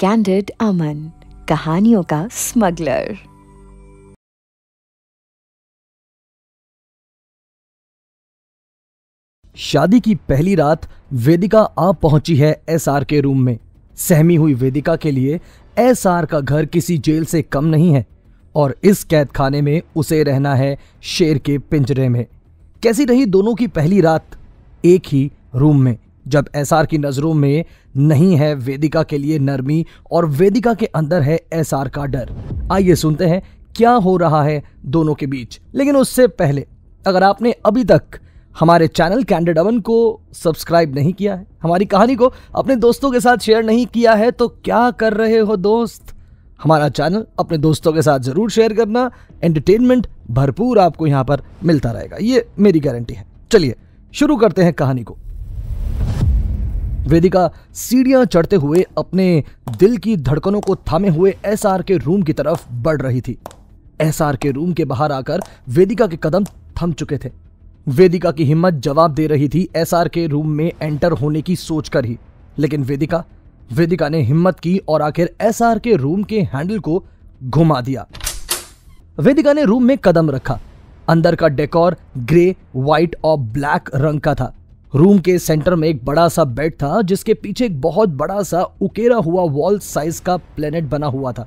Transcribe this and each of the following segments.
Candid अमन कहानियों का smuggler शादी की पहली रात वेदिका आ पहुंची है एसआर के रूम में सहमी हुई वेदिका के लिए एसआर का घर किसी जेल से कम नहीं है और इस कैद खाने में उसे रहना है शेर के पिंजरे में कैसी रही दोनों की पहली रात एक ही रूम में जब एसआर की नज़रों में नहीं है वेदिका के लिए नरमी और वेदिका के अंदर है एसआर का डर आइए सुनते हैं क्या हो रहा है दोनों के बीच लेकिन उससे पहले अगर आपने अभी तक हमारे चैनल कैंडेड अवन को सब्सक्राइब नहीं किया है हमारी कहानी को अपने दोस्तों के साथ शेयर नहीं किया है तो क्या कर रहे हो दोस्त हमारा चैनल अपने दोस्तों के साथ ज़रूर शेयर करना एंटरटेनमेंट भरपूर आपको यहाँ पर मिलता रहेगा ये मेरी गारंटी है चलिए शुरू करते हैं कहानी को वेदिका सीढ़ियां चढ़ते हुए अपने दिल की धड़कनों को थामे हुए एसआर के रूम की तरफ बढ़ रही थी एसआर के रूम के बाहर आकर वेदिका के कदम थम चुके थे वेदिका की हिम्मत जवाब दे रही थी आर के रूम में एंटर होने की सोचकर ही लेकिन वेदिका वेदिका ने हिम्मत की और आखिर आर के रूम के हैंडल को घुमा दिया वेदिका ने रूम में कदम रखा अंदर का डेकोर ग्रे व्हाइट और ब्लैक रंग का था रूम के सेंटर में एक बड़ा सा बेड था जिसके पीछे एक बहुत बड़ा सा उकेरा हुआ वॉल साइज का प्लेनेट बना हुआ था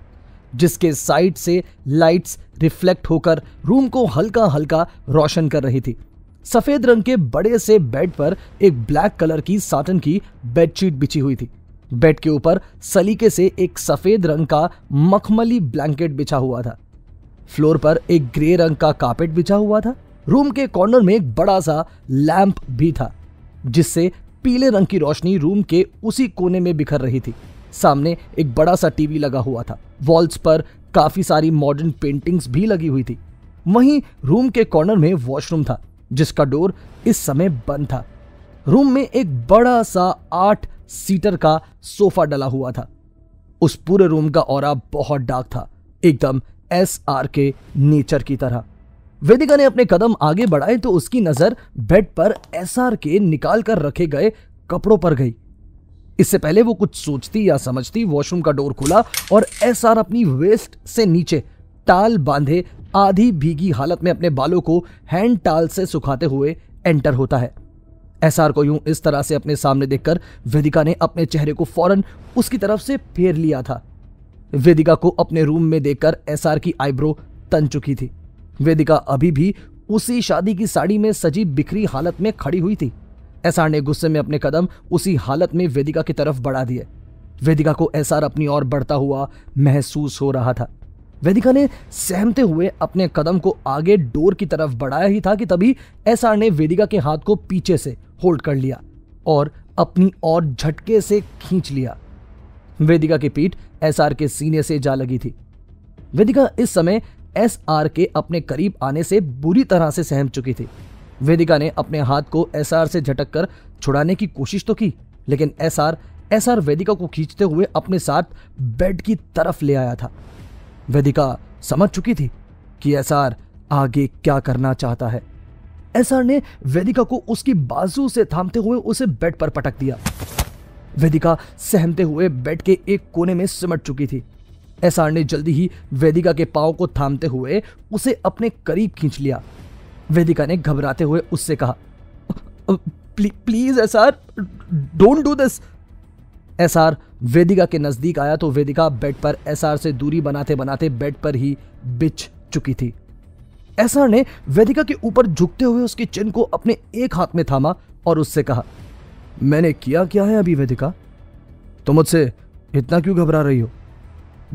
जिसके साइड से लाइट्स रिफ्लेक्ट होकर रूम को हल्का हल्का रोशन कर रही थी सफेद रंग के बड़े से बेड पर एक ब्लैक कलर की साटन की बेडशीट बिछी हुई थी बेड के ऊपर सलीके से एक सफेद रंग का मखमली ब्लैंकेट बिछा हुआ था फ्लोर पर एक ग्रे रंग का कारपेट बिछा हुआ था रूम के कॉर्नर में एक बड़ा सा लैंप भी था जिससे पीले रंग की रोशनी रूम के उसी कोने में बिखर रही थी सामने एक बड़ा सा टीवी लगा हुआ था वॉल्स पर काफी सारी मॉडर्न पेंटिंग्स भी लगी हुई थी वहीं रूम के कॉर्नर में वॉशरूम था जिसका डोर इस समय बंद था रूम में एक बड़ा सा आठ सीटर का सोफा डला हुआ था उस पूरे रूम का और बहुत डार्क था एकदम एस आर के नेचर की तरह वेदिका ने अपने कदम आगे बढ़ाए तो उसकी नजर बेड पर एसआर के निकाल कर रखे गए कपड़ों पर गई इससे पहले वो कुछ सोचती या समझती वॉशरूम का डोर खुला और एसआर अपनी वेस्ट से नीचे टाल बांधे आधी भीगी हालत में अपने बालों को हैंड टाल से सुखाते हुए एंटर होता है एसआर को यूं इस तरह से अपने सामने देखकर वेदिका ने अपने चेहरे को फौरन उसकी तरफ से फेर लिया था वेदिका को अपने रूम में देखकर एसआर की आईब्रो तन चुकी थी वेदिका अभी भी उसी शादी की साड़ी में सजी बिखरी हालत में खड़ी हुई थी एसआर ने गुस्से में अपने कदम उसी हालत में वेदिका की तरफ बढ़ा दिए वेदिका को एसआर अपनी ओर बढ़ता हुआ महसूस हो रहा था वेदिका ने सहमते हुए अपने कदम को आगे डोर की तरफ बढ़ाया ही था कि तभी एसआर ने वेदिका के हाथ को पीछे से होल्ड कर लिया और अपनी ओर झटके से खींच लिया वेदिका की पीठ एसआर के सीने से जा लगी थी वेदिका इस समय एस आर के अपने करीब आने से बुरी तरह से सहम चुकी थी वेदिका ने अपने हाथ को एस आर से झटक कर छुड़ाने की कोशिश तो की लेकिन S R S R Vedika को खींचते हुए अपने साथ बेड की तरफ ले आया था वेदिका समझ चुकी थी कि एस आर आगे क्या करना चाहता है एस आर ने वेदिका को उसकी बाजू से थामते हुए उसे बेड पर पटक दिया वेदिका सहमते हुए बेड के एक कोने में सिमट चुकी थी एसआर ने जल्दी ही वेदिका के पाव को थामते हुए उसे अपने करीब खींच लिया वेदिका ने घबराते हुए उससे कहा please S R don't do this R Vedika के नजदीक आया तो वेदिका बेड पर एसआर से दूरी बनाते बनाते बेड पर ही बिछ चुकी थी एस आर ने वेदिका के ऊपर झुकते हुए उसके चिन्ह को अपने एक हाथ में थामा और उससे कहा मैंने किया क्या है अभी वेदिका तुम तो मुझसे इतना क्यों घबरा रही हो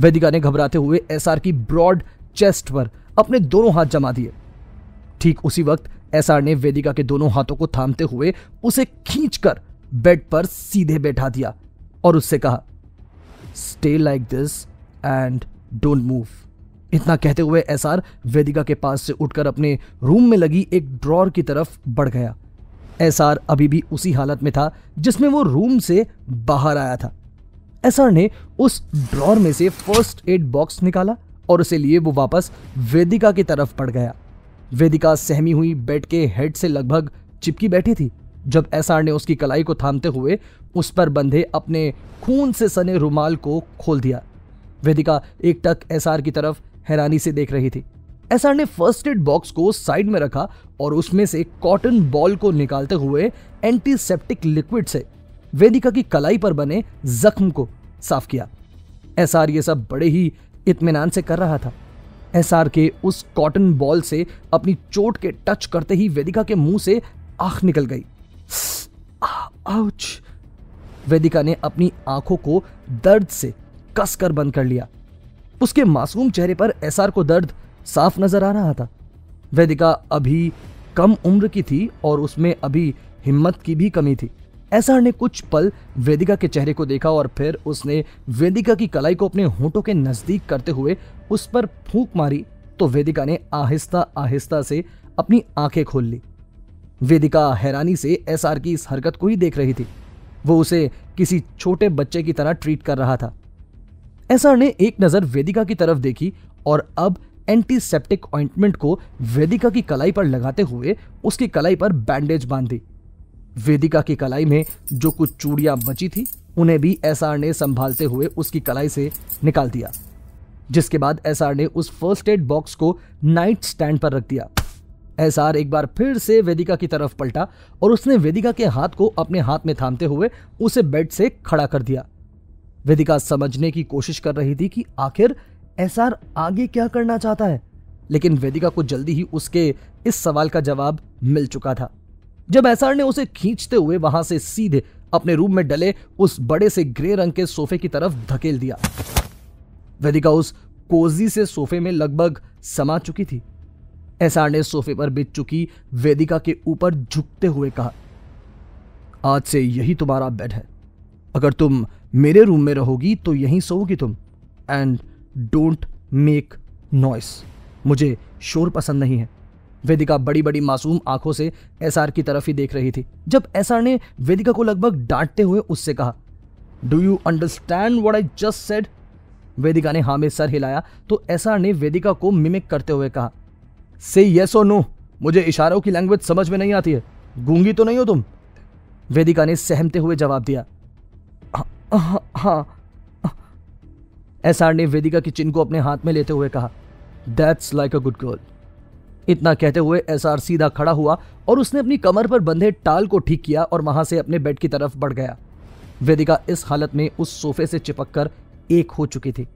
वेदिका ने घबराते हुए एसआर की ब्रॉड चेस्ट पर अपने दोनों हाथ जमा दिए ठीक उसी वक्त एसआर ने वेदिका के दोनों हाथों को थामते हुए उसे खींचकर बेड पर सीधे बैठा दिया और उससे कहा stay like this and don't move इतना कहते हुए एसआर वेदिका के पास से उठकर अपने रूम में लगी एक ड्रॉर की तरफ बढ़ गया एसआर अभी भी उसी हालत में था जिसमें वो रूम से बाहर आया था एसर ने उस ड्रॉर में से फर्स्ट एड बॉक्स निकाला और उसे लिए वो वापस वेदिका की तरफ पड़ गया वेदिका सहमी हुई बेड के हेड से लगभग चिपकी बैठी थी जब एसआर ने उसकी कलाई को थामते हुए उस पर बंधे अपने खून से सने रुमाल को खोल दिया वेदिका एक टक एसआर की तरफ हैरानी से देख रही थी एसआर ने फर्स्ट एड बॉक्स को साइड में रखा और उसमें से कॉटन बॉल को निकालते हुए एंटीसेप्टिक लिक्विड से वेदिका की कलाई पर बने जख्म को साफ किया एसआर ये सब बड़े ही इतमान से कर रहा था आर के उस कॉटन बॉल से अपनी चोट के टच करते ही वेदिका के मुंह से आंख निकल गई आउच वेदिका ने अपनी आंखों को दर्द से कसकर बंद कर लिया उसके मासूम चेहरे पर एसआर को दर्द साफ नजर आ रहा था वेदिका अभी कम उम्र की थी और उसमें अभी हिम्मत की भी कमी थी एसआर ने कुछ पल वेदिका के चेहरे को देखा और फिर उसने वेदिका की कलाई को अपने होठों के नज़दीक करते हुए उस पर फूंक मारी तो वेदिका ने आहिस्ता आहिस्ता से अपनी आंखें खोल ली वेदिका हैरानी से एसआर की इस हरकत को ही देख रही थी वो उसे किसी छोटे बच्चे की तरह ट्रीट कर रहा था एसआर ने एक नज़र वेदिका की तरफ देखी और अब एंटीसेप्टिक ऑइंटमेंट को वेदिका की कलाई पर लगाते हुए उसकी कलाई पर बैंडेज बांध दी वेदिका की कलाई में जो कुछ चूड़ियां बची थी उन्हें भी एसआर ने संभालते हुए उसकी कलाई से निकाल दिया जिसके बाद एसआर ने उस फर्स्ट एड बॉक्स को नाइट स्टैंड पर रख दिया एसआर एक बार फिर से वेदिका की तरफ पलटा और उसने वेदिका के हाथ को अपने हाथ में थामते हुए उसे बेड से खड़ा कर दिया वेदिका समझने की कोशिश कर रही थी कि आखिर एसआर आगे क्या करना चाहता है लेकिन वेदिका को जल्दी ही उसके इस सवाल का जवाब मिल चुका था जब एसआर ने उसे खींचते हुए वहां से सीधे अपने रूम में डले उस बड़े से ग्रे रंग के सोफे की तरफ धकेल दिया वेदिका उस कोजी से सोफे में लगभग समा चुकी थी एसआर ने सोफे पर बिछ चुकी वेदिका के ऊपर झुकते हुए कहा आज से यही तुम्हारा बेड है अगर तुम मेरे रूम में रहोगी तो यहीं सोओगी तुम एंड डोंट मेक नॉइस मुझे शोर पसंद नहीं है वेदिका बड़ी बड़ी मासूम आंखों से एसआर की तरफ ही देख रही थी जब एसआर ने वेदिका को लगभग डांटते हुए उससे कहा do you understand what I just said Vedika ने हामे सर हिलाया तो एसआर ने वेदिका को मिमिक करते हुए कहा से येस और नो मुझे इशारों की लैंग्वेज समझ में नहीं आती है गूंगी तो नहीं हो तुम वेदिका ने सहमते हुए जवाब दिया हाँ हाँ, हाँ। एसआर ने वेदिका की चिन को अपने हाथ में लेते हुए कहा that's like a good girl इतना कहते हुए एसआर सीधा खड़ा हुआ और उसने अपनी कमर पर बंधे टाल को ठीक किया और वहां से अपने बेड की तरफ बढ़ गया वेदिका इस हालत में उस सोफे से चिपक कर एक हो चुकी थी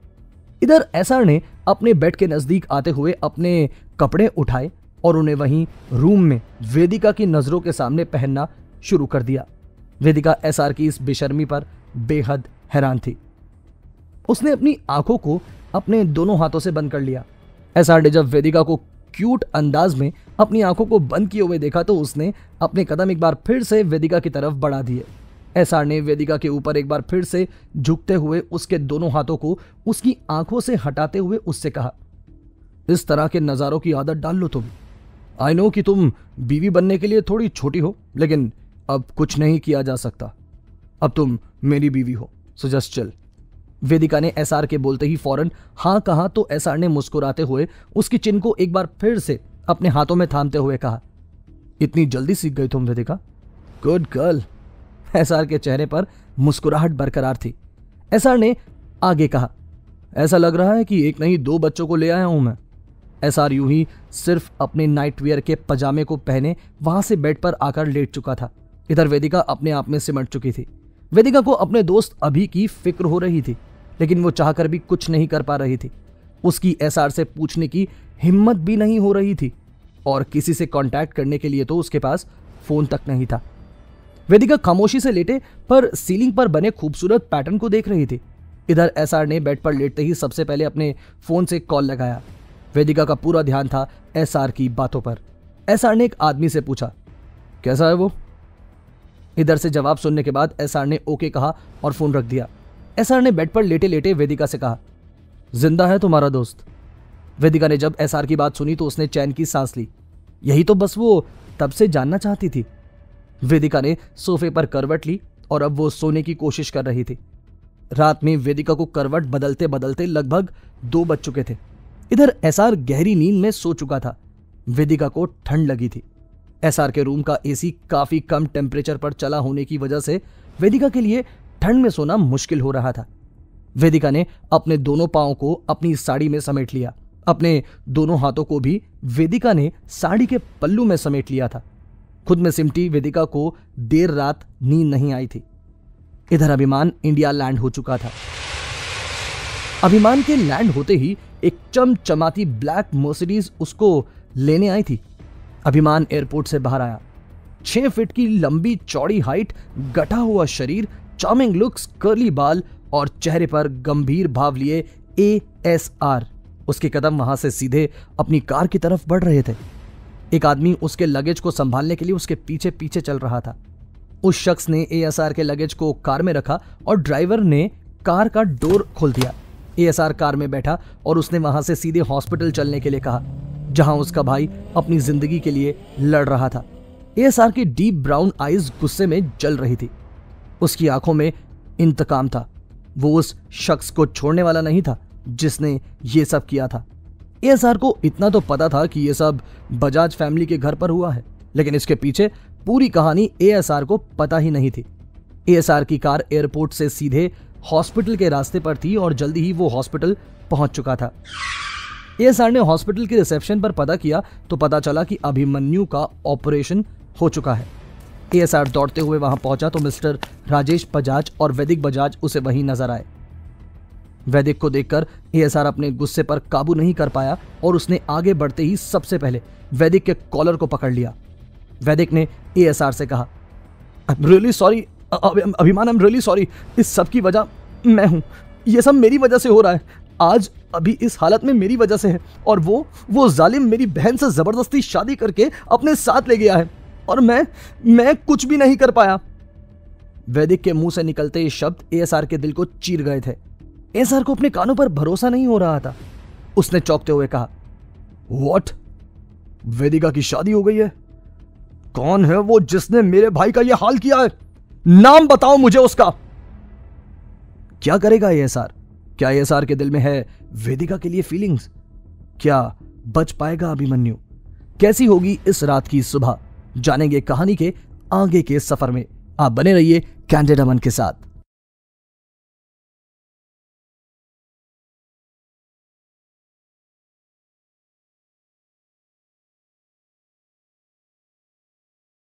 इधर एसआर ने अपने बेड के नजदीक आते हुए अपने कपड़े उठाए और उन्हें वहीं रूम में वेदिका की नजरों के सामने पहनना शुरू कर दिया वेदिका एसआर की इस बेशर्मी पर बेहद हैरान थी उसने अपनी आंखों को अपने दोनों हाथों से बंद कर लिया एसआर ने जब वेदिका को क्यूट अंदाज में अपनी आंखों को बंद किए हुए देखा तो उसने अपने कदम एक बार फिर से वेदिका की तरफ बढ़ा दिए एसआर ने वेदिका के ऊपर एक बार फिर से झुकते हुए उसके दोनों हाथों को उसकी आंखों से हटाते हुए उससे कहा इस तरह के नज़ारों की आदत डाल लो तुम आई नो कि तुम बीवी बनने के लिए थोड़ी छोटी हो लेकिन अब कुछ नहीं किया जा सकता अब तुम मेरी बीवी हो सो जस्ट चल वेदिका ने एसआर के बोलते ही फौरन हाँ कहा तो एसआर ने मुस्कुराते हुए उसकी चिन्ह को एक बार फिर से अपने हाथों में थामते हुए कहा इतनी जल्दी सीख गई तुम वेदिका गुड गर्ल एस के चेहरे पर मुस्कुराहट बरकरार थी एसआर ने आगे कहा ऐसा लग रहा है कि एक नहीं दो बच्चों को ले आया हूं मैं आर यूं ही सिर्फ अपने नाइटवेयर के पजामे को पहने वहां से बेड पर आकर लेट चुका था इधर वेदिका अपने आप में सिमट चुकी थी वेदिका को अपने दोस्त अभी की फिक्र हो रही थी लेकिन वो चाहकर भी कुछ नहीं कर पा रही थी उसकी एस से पूछने की हिम्मत भी नहीं हो रही थी और किसी से कांटेक्ट करने के लिए तो उसके पास फोन तक नहीं था वेदिका खामोशी से लेटे पर सीलिंग पर बने खूबसूरत पैटर्न को देख रही थी इधर एस ने बेड पर लेटते ही सबसे पहले अपने फोन से कॉल लगाया वेदिका का पूरा ध्यान था एस की बातों पर एस ने एक आदमी से पूछा कैसा है वो इधर से जवाब सुनने के बाद एसआर ने ओके कहा और फोन रख दिया एसआर ने बेड पर लेटे लेटे वेदिका से कहा जिंदा है तुम्हारा दोस्त वेदिका ने जब एसआर की बात सुनी तो उसने चैन की सांस ली यही तो बस वो तब से जानना चाहती थी वेदिका ने सोफे पर करवट ली और अब वो सोने की कोशिश कर रही थी रात में वेदिका को करवट बदलते बदलते लगभग दो बज चुके थे इधर एसआर गहरी नींद में सो चुका था वेदिका को ठंड लगी थी एसआर के रूम का एसी काफी कम टेम्परेचर पर चला होने की वजह से वेदिका के लिए ठंड में सोना मुश्किल हो रहा था वेदिका ने अपने दोनों पाओं को अपनी साड़ी में समेट लिया अपने दोनों हाथों को भी वेदिका ने साड़ी के पल्लू में समेट लिया था खुद में सिमटी वेदिका को देर रात नींद नहीं आई थी इधर अभिमान इंडिया लैंड हो चुका था अभिमान के लैंड होते ही एक चमचमाती ब्लैक मर्सिडीज उसको लेने आई थी अभिमान एयरपोर्ट से बाहर आया छह फीट की लंबी चौड़ी हाइट गटा हुआ शरीर चार्मिंग लुक्स कर्ली बाल और चेहरे पर गंभीर भाव लिए ए एस आर उसके कदम वहां से सीधे अपनी कार की तरफ बढ़ रहे थे एक आदमी उसके लगेज को संभालने के लिए उसके पीछे पीछे चल रहा था उस शख्स ने एएसआर के लगेज को कार में रखा और ड्राइवर ने कार का डोर खोल दिया आर कार में बैठा और उसने वहां से सीधे हॉस्पिटल चलने के लिए कहा जहां उसका भाई अपनी जिंदगी के लिए लड़ रहा था आर की डीप ब्राउन आईज गुस्से में जल रही थी उसकी आंखों में इंतकाम था वो उस शख्स को छोड़ने वाला नहीं था जिसने ये सब किया था एएसआर को इतना तो पता था कि ये सब बजाज फैमिली के घर पर हुआ है लेकिन इसके पीछे पूरी कहानी एएसआर को पता ही नहीं थी एएसआर की कार एयरपोर्ट से सीधे हॉस्पिटल के रास्ते पर थी और जल्दी ही वो हॉस्पिटल पहुंच चुका था एएसआर ने हॉस्पिटल के रिसेप्शन पर पता किया तो पता चला कि अभिमन्यु का ऑपरेशन हो चुका है एएसआर दौड़ते हुए वहां पहुंचा तो मिस्टर राजेश बजाज और वैदिक बजाज उसे वहीं नजर आए वैदिक को देखकर एएसआर अपने गुस्से पर काबू नहीं कर पाया और उसने आगे बढ़ते ही सबसे पहले वैदिक के कॉलर को पकड़ लिया वैदिक ने एएसआर से कहा रियली सॉरी अभिमान आई एम रियली सॉरी इस सब की वजह मैं हूँ ये सब मेरी वजह से हो रहा है आज अभी इस हालत में मेरी वजह से है और वो वो जालिम मेरी बहन से ज़बरदस्ती शादी करके अपने साथ ले गया है और मैं मैं कुछ भी नहीं कर पाया वैदिक के मुंह से निकलते ये शब्द एएसआर के दिल को चीर गए थे एएसआर को अपने कानों पर भरोसा नहीं हो रहा था उसने चौंकते हुए कहा वॉट वेदिका की शादी हो गई है कौन है वो जिसने मेरे भाई का यह हाल किया है नाम बताओ मुझे उसका क्या करेगा ये एसआर क्या ये एसआर के दिल में है वेदिका के लिए फीलिंग्स क्या बच पाएगा अभिमन्यु कैसी होगी इस रात की सुबह जानेंगे कहानी के आगे के सफर में आप बने रहिए कैंडेड अमन के साथ